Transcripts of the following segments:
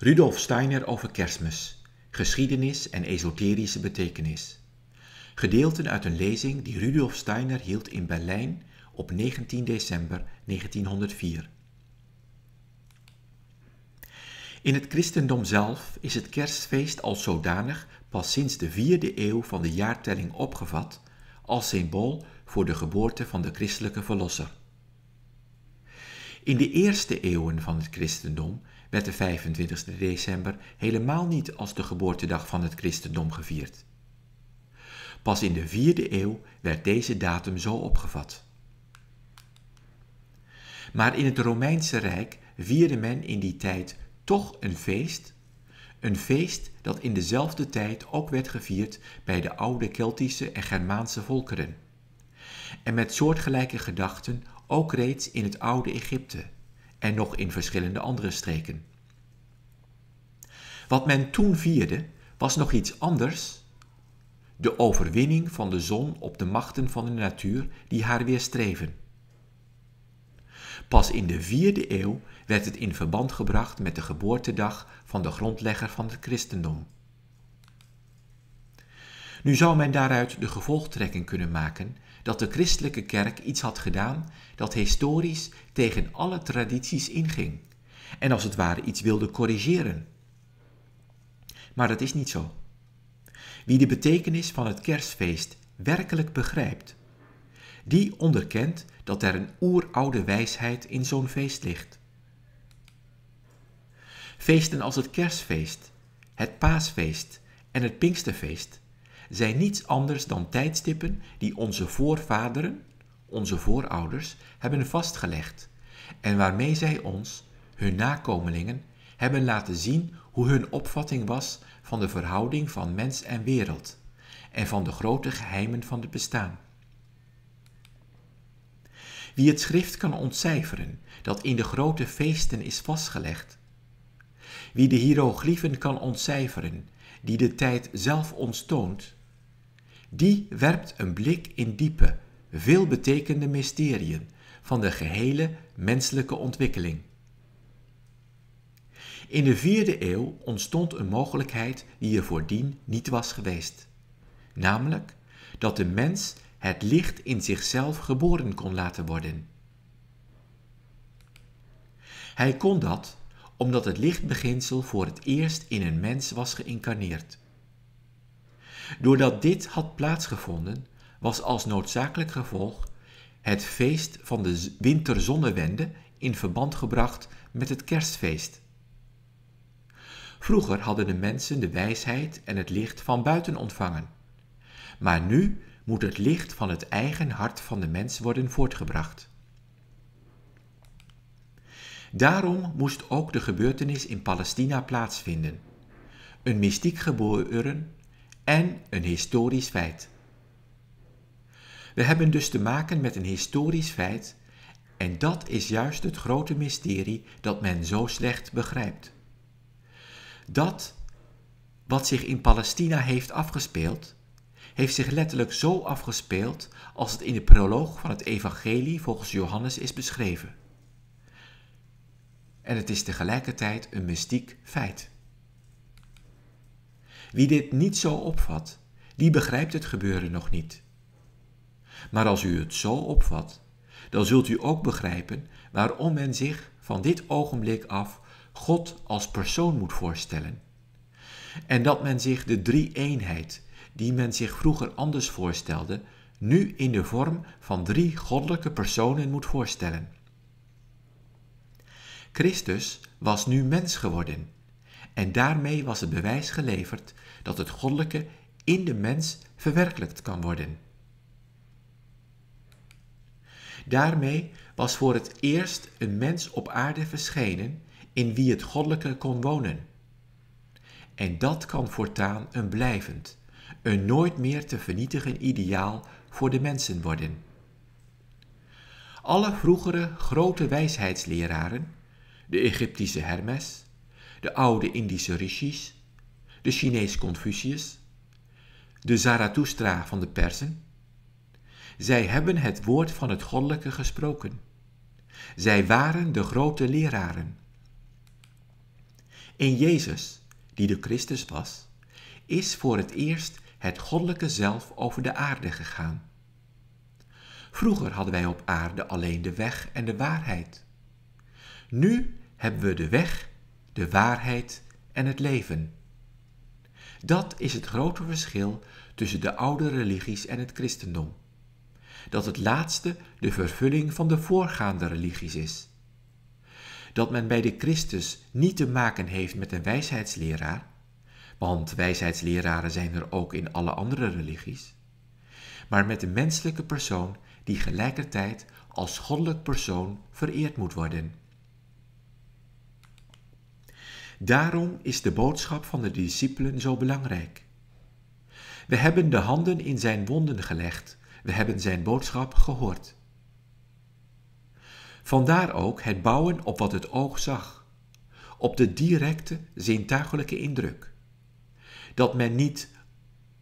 Rudolf Steiner over kerstmis. Geschiedenis en esoterische betekenis. Gedeelten uit een lezing die Rudolf Steiner hield in Berlijn op 19 december 1904. In het christendom zelf is het kerstfeest als zodanig pas sinds de vierde eeuw van de jaartelling opgevat als symbool voor de geboorte van de christelijke verlosser. In de eerste eeuwen van het christendom werd de 25 december helemaal niet als de geboortedag van het christendom gevierd. Pas in de vierde eeuw werd deze datum zo opgevat. Maar in het Romeinse Rijk vierde men in die tijd toch een feest, een feest dat in dezelfde tijd ook werd gevierd bij de oude Keltische en Germaanse volkeren. En met soortgelijke gedachten ook reeds in het oude Egypte, en nog in verschillende andere streken. Wat men toen vierde was nog iets anders. De overwinning van de zon op de machten van de natuur die haar weerstreven. Pas in de vierde eeuw werd het in verband gebracht met de geboortedag van de grondlegger van het christendom. Nu zou men daaruit de gevolgtrekking kunnen maken dat de christelijke kerk iets had gedaan dat historisch tegen alle tradities inging en als het ware iets wilde corrigeren. Maar dat is niet zo. Wie de betekenis van het kerstfeest werkelijk begrijpt, die onderkent dat er een oeroude wijsheid in zo'n feest ligt. Feesten als het kerstfeest, het paasfeest en het pinksterfeest zijn niets anders dan tijdstippen die onze voorvaderen, onze voorouders, hebben vastgelegd en waarmee zij ons, hun nakomelingen, hebben laten zien hoe hun opvatting was van de verhouding van mens en wereld en van de grote geheimen van het bestaan. Wie het schrift kan ontcijferen dat in de grote feesten is vastgelegd, wie de hiërogliefen kan ontcijferen die de tijd zelf ons toont, die werpt een blik in diepe, veelbetekende mysteriën van de gehele menselijke ontwikkeling. In de vierde eeuw ontstond een mogelijkheid die er voordien niet was geweest, namelijk dat de mens het licht in zichzelf geboren kon laten worden. Hij kon dat omdat het lichtbeginsel voor het eerst in een mens was geïncarneerd. Doordat dit had plaatsgevonden, was als noodzakelijk gevolg het feest van de winterzonnewende in verband gebracht met het kerstfeest. Vroeger hadden de mensen de wijsheid en het licht van buiten ontvangen, maar nu moet het licht van het eigen hart van de mens worden voortgebracht. Daarom moest ook de gebeurtenis in Palestina plaatsvinden, een mystiek gebeuren en een historisch feit. We hebben dus te maken met een historisch feit en dat is juist het grote mysterie dat men zo slecht begrijpt. Dat wat zich in Palestina heeft afgespeeld, heeft zich letterlijk zo afgespeeld als het in de proloog van het Evangelie volgens Johannes is beschreven. En het is tegelijkertijd een mystiek feit. Wie dit niet zo opvat, die begrijpt het gebeuren nog niet. Maar als u het zo opvat, dan zult u ook begrijpen waarom men zich van dit ogenblik af God als persoon moet voorstellen. En dat men zich de drie-eenheid, die men zich vroeger anders voorstelde, nu in de vorm van drie goddelijke personen moet voorstellen. Christus was nu mens geworden en daarmee was het bewijs geleverd dat het goddelijke in de mens verwerkelijkt kan worden. Daarmee was voor het eerst een mens op aarde verschenen in wie het goddelijke kon wonen. En dat kan voortaan een blijvend, een nooit meer te vernietigen ideaal voor de mensen worden. Alle vroegere grote wijsheidsleraren, de Egyptische Hermes, de oude Indische rishis, de Chinees Confucius, de Zarathustra van de Persen. Zij hebben het woord van het goddelijke gesproken. Zij waren de grote leraren. In Jezus, die de Christus was, is voor het eerst het goddelijke zelf over de aarde gegaan. Vroeger hadden wij op aarde alleen de weg en de waarheid. Nu hebben we de weg de waarheid en het leven. Dat is het grote verschil tussen de oude religies en het christendom. Dat het laatste de vervulling van de voorgaande religies is. Dat men bij de Christus niet te maken heeft met een wijsheidsleraar, want wijsheidsleraren zijn er ook in alle andere religies, maar met een menselijke persoon die gelijkertijd als goddelijk persoon vereerd moet worden. Daarom is de boodschap van de discipelen zo belangrijk. We hebben de handen in zijn wonden gelegd, we hebben zijn boodschap gehoord. Vandaar ook het bouwen op wat het oog zag, op de directe zintuigelijke indruk. Dat men niet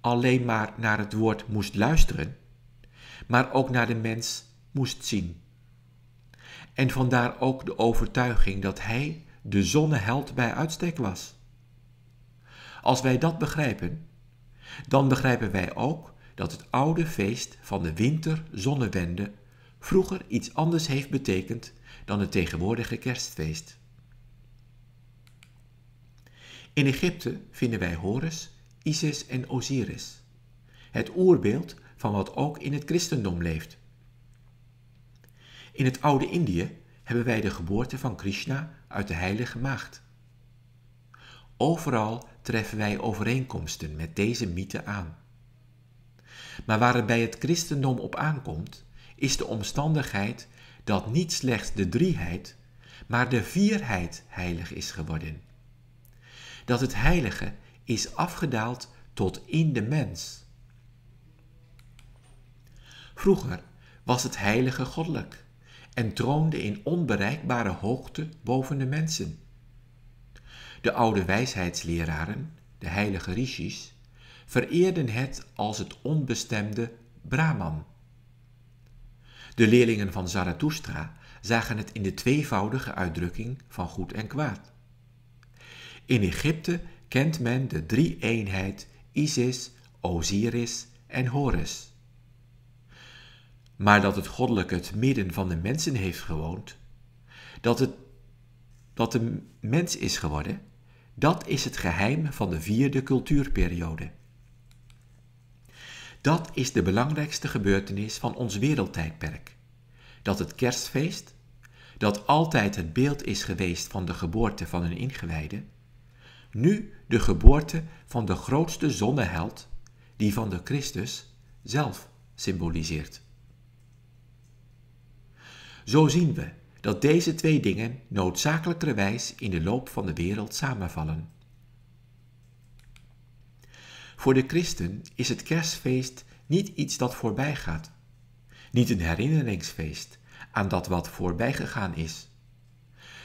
alleen maar naar het woord moest luisteren, maar ook naar de mens moest zien. En vandaar ook de overtuiging dat hij de zonneheld bij uitstek was. Als wij dat begrijpen, dan begrijpen wij ook dat het oude feest van de winterzonnewende vroeger iets anders heeft betekend dan het tegenwoordige kerstfeest. In Egypte vinden wij Horus, Isis en Osiris, het oerbeeld van wat ook in het christendom leeft. In het oude Indië hebben wij de geboorte van Krishna uit de Heilige Maagd. Overal treffen wij overeenkomsten met deze mythe aan. Maar waar het bij het christendom op aankomt, is de omstandigheid dat niet slechts de drieheid, maar de vierheid heilig is geworden. Dat het heilige is afgedaald tot in de mens. Vroeger was het heilige goddelijk en troonde in onbereikbare hoogte boven de mensen. De oude wijsheidsleraren, de heilige rishis, vereerden het als het onbestemde Brahman. De leerlingen van Zarathustra zagen het in de tweevoudige uitdrukking van goed en kwaad. In Egypte kent men de drie-eenheid Isis, Osiris en Horus maar dat het goddelijke het midden van de mensen heeft gewoond, dat, het, dat de mens is geworden, dat is het geheim van de vierde cultuurperiode. Dat is de belangrijkste gebeurtenis van ons wereldtijdperk. Dat het kerstfeest, dat altijd het beeld is geweest van de geboorte van een ingewijde, nu de geboorte van de grootste zonneheld, die van de Christus zelf symboliseert. Zo zien we dat deze twee dingen noodzakelijkerwijs in de loop van de wereld samenvallen. Voor de christen is het kerstfeest niet iets dat voorbij gaat, niet een herinneringsfeest aan dat wat voorbij gegaan is.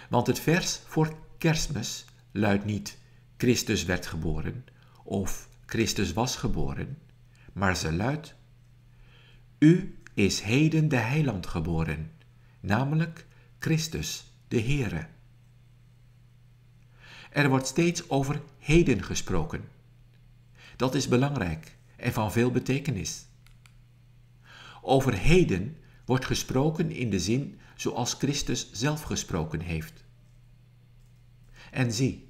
Want het vers voor kerstmis luidt niet Christus werd geboren of Christus was geboren, maar ze luidt U is heden de heiland geboren namelijk Christus, de Heere. Er wordt steeds over heden gesproken. Dat is belangrijk en van veel betekenis. Over heden wordt gesproken in de zin zoals Christus zelf gesproken heeft. En zie,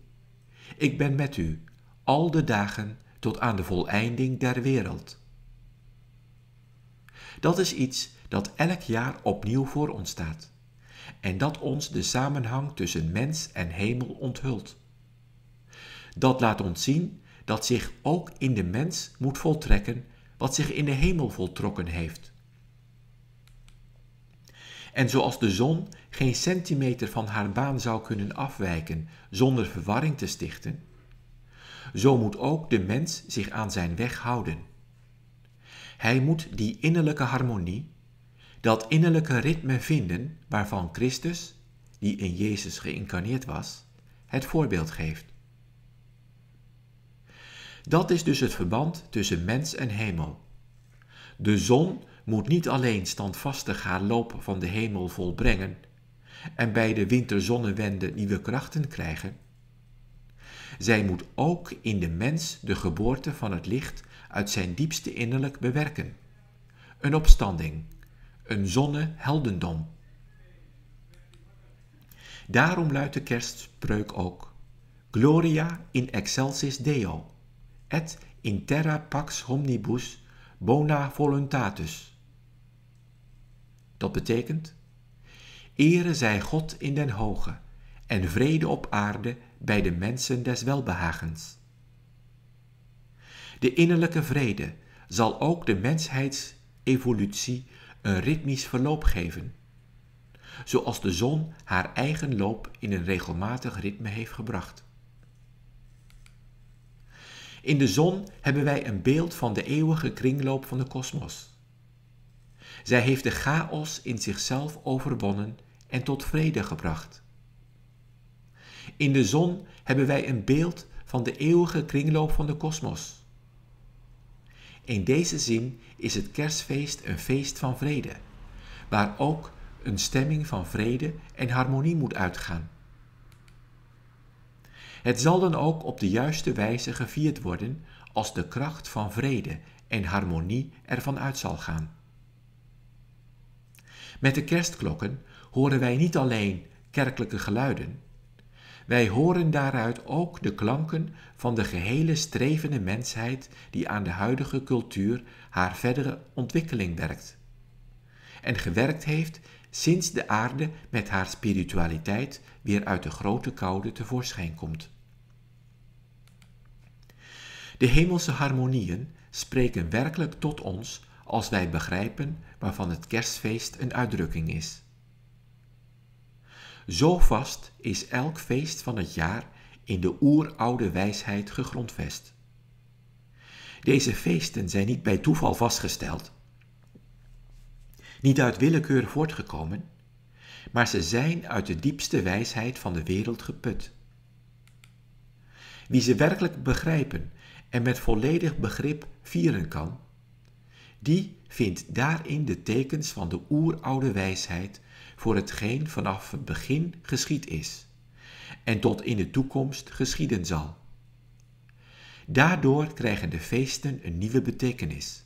ik ben met u al de dagen tot aan de voleinding der wereld. Dat is iets dat elk jaar opnieuw voor ons staat en dat ons de samenhang tussen mens en hemel onthult. Dat laat ons zien dat zich ook in de mens moet voltrekken wat zich in de hemel voltrokken heeft. En zoals de zon geen centimeter van haar baan zou kunnen afwijken zonder verwarring te stichten, zo moet ook de mens zich aan zijn weg houden. Hij moet die innerlijke harmonie, dat innerlijke ritme vinden waarvan Christus, die in Jezus geïncarneerd was, het voorbeeld geeft. Dat is dus het verband tussen mens en hemel. De zon moet niet alleen standvastig haar loop van de hemel volbrengen en bij de winterzonnewende nieuwe krachten krijgen. Zij moet ook in de mens de geboorte van het licht uit zijn diepste innerlijk bewerken. Een opstanding, een zonneheldendom. Daarom luidt de kerstspreuk ook Gloria in excelsis Deo, et in terra pax homnibus bona voluntatus. Dat betekent, ere zij God in den hoge en vrede op aarde bij de mensen des welbehagens. De innerlijke vrede zal ook de mensheidsevolutie een ritmisch verloop geven, zoals de zon haar eigen loop in een regelmatig ritme heeft gebracht. In de zon hebben wij een beeld van de eeuwige kringloop van de kosmos. Zij heeft de chaos in zichzelf overwonnen en tot vrede gebracht. In de zon hebben wij een beeld van de eeuwige kringloop van de kosmos. In deze zin is het kerstfeest een feest van vrede, waar ook een stemming van vrede en harmonie moet uitgaan. Het zal dan ook op de juiste wijze gevierd worden als de kracht van vrede en harmonie ervan uit zal gaan. Met de kerstklokken horen wij niet alleen kerkelijke geluiden, wij horen daaruit ook de klanken van de gehele strevende mensheid die aan de huidige cultuur haar verdere ontwikkeling werkt. En gewerkt heeft sinds de aarde met haar spiritualiteit weer uit de grote koude tevoorschijn komt. De hemelse harmonieën spreken werkelijk tot ons als wij begrijpen waarvan het kerstfeest een uitdrukking is. Zo vast is elk feest van het jaar in de oeroude wijsheid gegrondvest. Deze feesten zijn niet bij toeval vastgesteld, niet uit willekeur voortgekomen, maar ze zijn uit de diepste wijsheid van de wereld geput. Wie ze werkelijk begrijpen en met volledig begrip vieren kan, die vindt daarin de tekens van de oeroude wijsheid voor hetgeen vanaf het begin geschied is en tot in de toekomst geschieden zal. Daardoor krijgen de feesten een nieuwe betekenis.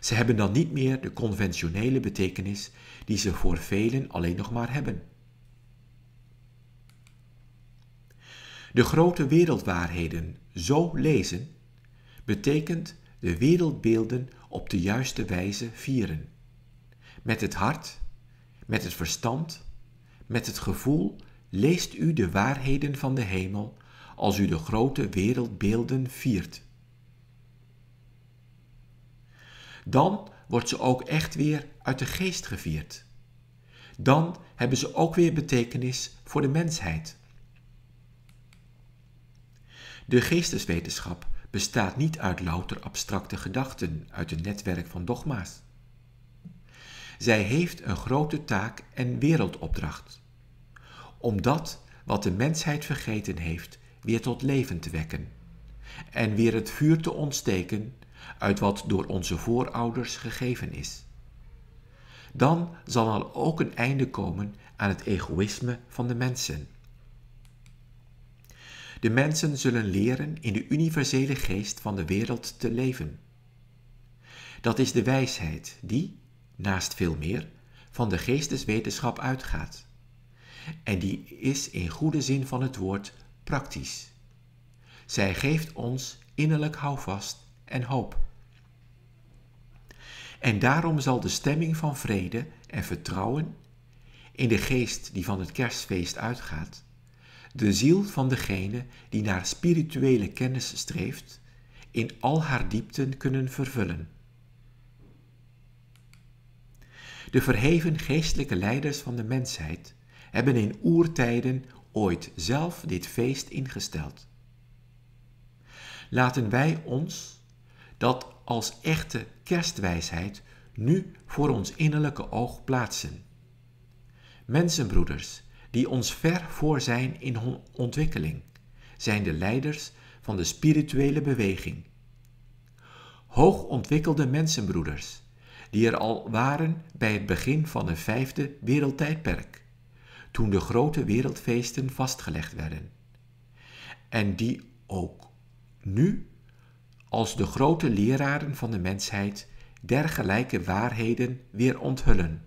Ze hebben dan niet meer de conventionele betekenis die ze voor velen alleen nog maar hebben. De grote wereldwaarheden zo lezen betekent de wereldbeelden op de juiste wijze vieren. Met het hart, met het verstand, met het gevoel leest u de waarheden van de hemel als u de grote wereldbeelden viert. Dan wordt ze ook echt weer uit de geest gevierd. Dan hebben ze ook weer betekenis voor de mensheid. De geesteswetenschap bestaat niet uit louter abstracte gedachten uit een netwerk van dogma's. Zij heeft een grote taak en wereldopdracht. Om dat wat de mensheid vergeten heeft, weer tot leven te wekken. En weer het vuur te ontsteken uit wat door onze voorouders gegeven is. Dan zal er ook een einde komen aan het egoïsme van de mensen. De mensen zullen leren in de universele geest van de wereld te leven. Dat is de wijsheid die, naast veel meer, van de geesteswetenschap uitgaat. En die is in goede zin van het woord praktisch. Zij geeft ons innerlijk houvast en hoop. En daarom zal de stemming van vrede en vertrouwen, in de geest die van het kerstfeest uitgaat, de ziel van degene die naar spirituele kennis streeft, in al haar diepten kunnen vervullen. De verheven geestelijke leiders van de mensheid hebben in oertijden ooit zelf dit feest ingesteld. Laten wij ons dat als echte kerstwijsheid nu voor ons innerlijke oog plaatsen. Mensenbroeders die ons ver voor zijn in hun ontwikkeling, zijn de leiders van de spirituele beweging. Hoogontwikkelde mensenbroeders die er al waren bij het begin van het vijfde wereldtijdperk, toen de grote wereldfeesten vastgelegd werden, en die ook nu als de grote leraren van de mensheid dergelijke waarheden weer onthullen.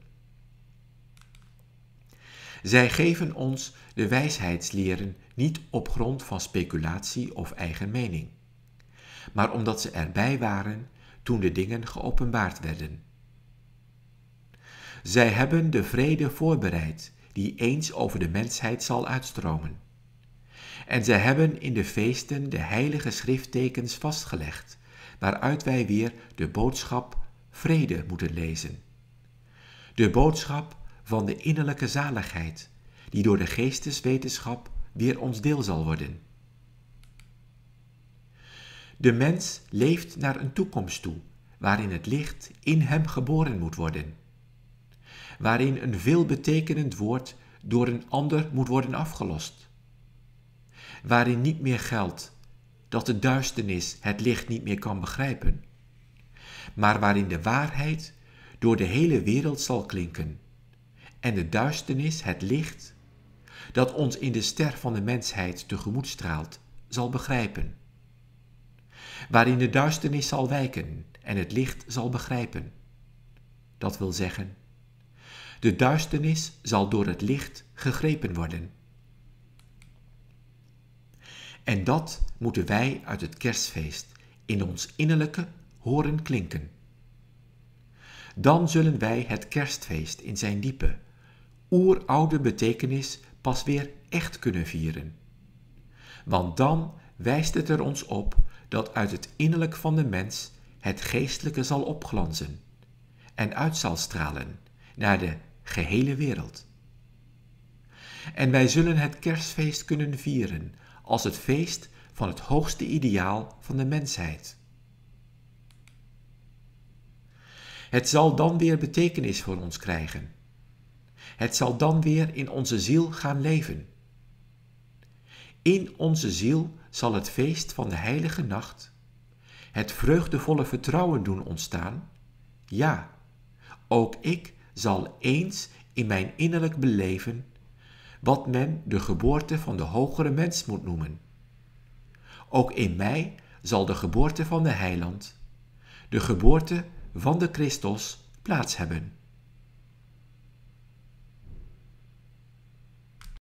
Zij geven ons de wijsheidsleren niet op grond van speculatie of eigen mening, maar omdat ze erbij waren toen de dingen geopenbaard werden. Zij hebben de vrede voorbereid, die eens over de mensheid zal uitstromen. En zij hebben in de feesten de heilige schrifttekens vastgelegd, waaruit wij weer de boodschap vrede moeten lezen. De boodschap van de innerlijke zaligheid, die door de geesteswetenschap weer ons deel zal worden. De mens leeft naar een toekomst toe, waarin het licht in hem geboren moet worden waarin een veelbetekenend woord door een ander moet worden afgelost. Waarin niet meer geldt dat de duisternis het licht niet meer kan begrijpen, maar waarin de waarheid door de hele wereld zal klinken en de duisternis het licht dat ons in de ster van de mensheid tegemoet straalt, zal begrijpen. Waarin de duisternis zal wijken en het licht zal begrijpen. Dat wil zeggen, de duisternis zal door het licht gegrepen worden. En dat moeten wij uit het kerstfeest in ons innerlijke horen klinken. Dan zullen wij het kerstfeest in zijn diepe, oeroude betekenis pas weer echt kunnen vieren. Want dan wijst het er ons op dat uit het innerlijk van de mens het geestelijke zal opglanzen en uit zal stralen naar de gehele wereld. En wij zullen het kerstfeest kunnen vieren als het feest van het hoogste ideaal van de mensheid. Het zal dan weer betekenis voor ons krijgen. Het zal dan weer in onze ziel gaan leven. In onze ziel zal het feest van de heilige nacht, het vreugdevolle vertrouwen doen ontstaan. Ja, ook ik zal eens in mijn innerlijk beleven wat men de geboorte van de hogere mens moet noemen. Ook in mij zal de geboorte van de heiland, de geboorte van de Christus, plaats hebben.